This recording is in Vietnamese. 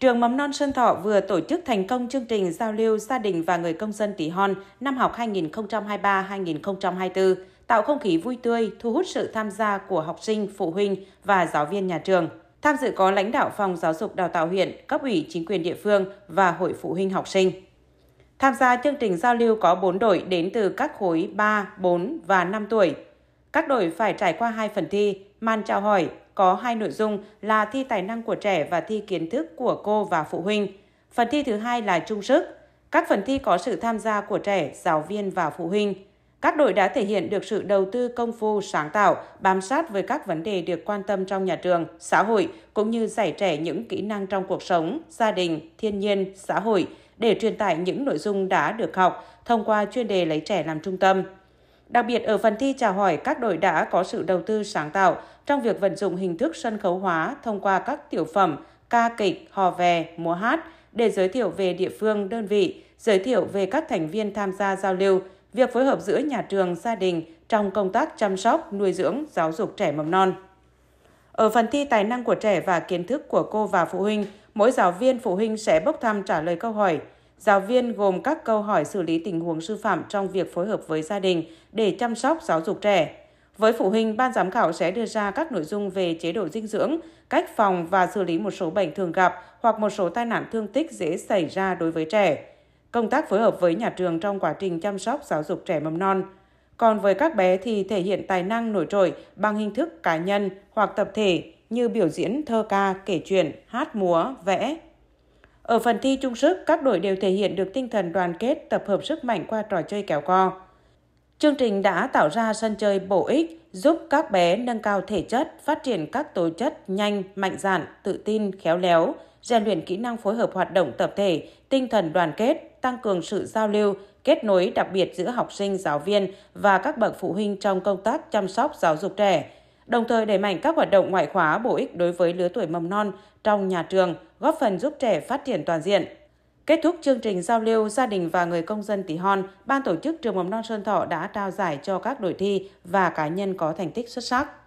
Trường Mầm non Sơn Thọ vừa tổ chức thành công chương trình giao lưu gia đình và người công dân Tỷ Hon năm học 2023-2024, tạo không khí vui tươi, thu hút sự tham gia của học sinh, phụ huynh và giáo viên nhà trường. Tham dự có lãnh đạo phòng giáo dục đào tạo huyện, cấp ủy chính quyền địa phương và hội phụ huynh học sinh. Tham gia chương trình giao lưu có 4 đội đến từ các khối 3, 4 và 5 tuổi. Các đội phải trải qua hai phần thi, màn chào hỏi, có hai nội dung là thi tài năng của trẻ và thi kiến thức của cô và phụ huynh. Phần thi thứ hai là trung sức. Các phần thi có sự tham gia của trẻ, giáo viên và phụ huynh. Các đội đã thể hiện được sự đầu tư công phu, sáng tạo, bám sát với các vấn đề được quan tâm trong nhà trường, xã hội, cũng như dạy trẻ những kỹ năng trong cuộc sống, gia đình, thiên nhiên, xã hội để truyền tải những nội dung đã được học thông qua chuyên đề lấy trẻ làm trung tâm. Đặc biệt ở phần thi trả hỏi, các đội đã có sự đầu tư sáng tạo trong việc vận dụng hình thức sân khấu hóa thông qua các tiểu phẩm, ca kịch, hò vè, múa hát để giới thiệu về địa phương, đơn vị, giới thiệu về các thành viên tham gia giao lưu, việc phối hợp giữa nhà trường, gia đình trong công tác chăm sóc, nuôi dưỡng, giáo dục trẻ mầm non. Ở phần thi tài năng của trẻ và kiến thức của cô và phụ huynh, mỗi giáo viên phụ huynh sẽ bốc thăm trả lời câu hỏi Giáo viên gồm các câu hỏi xử lý tình huống sư phạm trong việc phối hợp với gia đình để chăm sóc giáo dục trẻ. Với phụ huynh, ban giám khảo sẽ đưa ra các nội dung về chế độ dinh dưỡng, cách phòng và xử lý một số bệnh thường gặp hoặc một số tai nạn thương tích dễ xảy ra đối với trẻ. Công tác phối hợp với nhà trường trong quá trình chăm sóc giáo dục trẻ mầm non. Còn với các bé thì thể hiện tài năng nổi trội bằng hình thức cá nhân hoặc tập thể như biểu diễn thơ ca, kể chuyện, hát múa, vẽ, ở phần thi chung sức, các đội đều thể hiện được tinh thần đoàn kết, tập hợp sức mạnh qua trò chơi kéo co. Chương trình đã tạo ra sân chơi bổ ích, giúp các bé nâng cao thể chất, phát triển các tố chất nhanh, mạnh dạn, tự tin, khéo léo, rèn luyện kỹ năng phối hợp hoạt động tập thể, tinh thần đoàn kết, tăng cường sự giao lưu, kết nối đặc biệt giữa học sinh, giáo viên và các bậc phụ huynh trong công tác chăm sóc giáo dục trẻ, đồng thời đẩy mạnh các hoạt động ngoại khóa bổ ích đối với lứa tuổi mầm non trong nhà trường, góp phần giúp trẻ phát triển toàn diện. Kết thúc chương trình giao lưu gia đình và người công dân Tí Hòn, ban tổ chức trường mầm non Sơn Thọ đã trao giải cho các đội thi và cá nhân có thành tích xuất sắc.